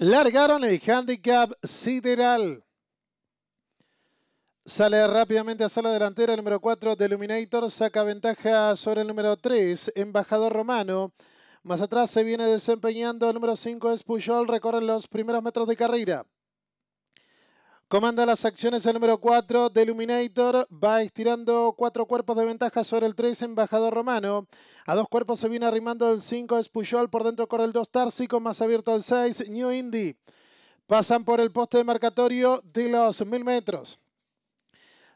Largaron el handicap sideral. Sale rápidamente a sala delantera el número 4 de Illuminator. Saca ventaja sobre el número 3, Embajador Romano. Más atrás se viene desempeñando el número 5 es recorre Recorren los primeros metros de carrera. Comanda las acciones el número 4 de Illuminator. Va estirando cuatro cuerpos de ventaja sobre el 3, Embajador Romano. A dos cuerpos se viene arrimando el 5, Espuyol. Por dentro corre el 2, Tarsico, Más abierto el 6, New Indy. Pasan por el poste de marcatorio de los 1000 metros.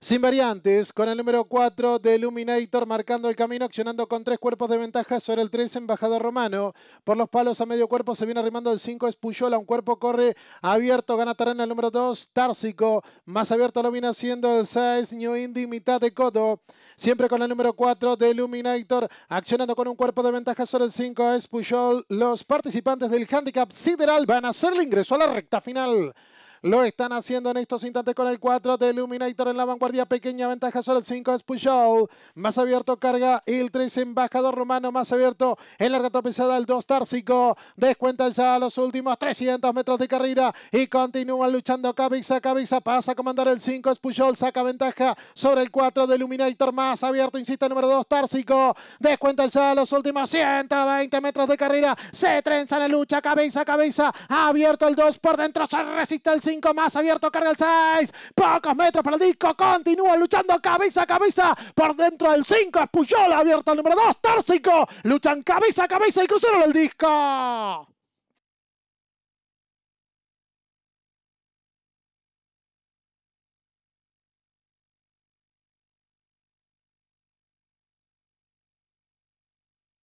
Sin variantes, con el número 4 de Illuminator marcando el camino, accionando con tres cuerpos de ventaja sobre el 3 Embajador Romano. Por los palos a medio cuerpo se viene arrimando el 5 a un cuerpo corre abierto, gana terreno el número 2 Társico. Más abierto lo viene haciendo el 6 New Indy, mitad de codo. Siempre con el número 4 de Illuminator, accionando con un cuerpo de ventaja sobre el 5 Espuyol. Los participantes del handicap sideral van a hacer el ingreso a la recta final. Lo están haciendo en estos instantes con el 4 de Illuminator en la vanguardia. Pequeña ventaja sobre el 5 es Más abierto carga el 3 embajador romano Más abierto en la tropezada el 2 Társico. Descuenta ya los últimos 300 metros de carrera y continúan luchando cabeza a cabeza. Pasa a comandar el 5 es Saca ventaja sobre el 4 de Illuminator. Más abierto, insiste, el número 2 Társico. Descuenta ya los últimos 120 metros de carrera. Se trenza la lucha cabeza a cabeza. Abierto el 2 por dentro. Se resiste el 5 más abierto, carga el 6. Pocos metros para el disco. Continúa luchando cabeza a cabeza. Por dentro del 5 es abierto el número 2. Tórsico. Luchan cabeza a cabeza y cruzaron el disco.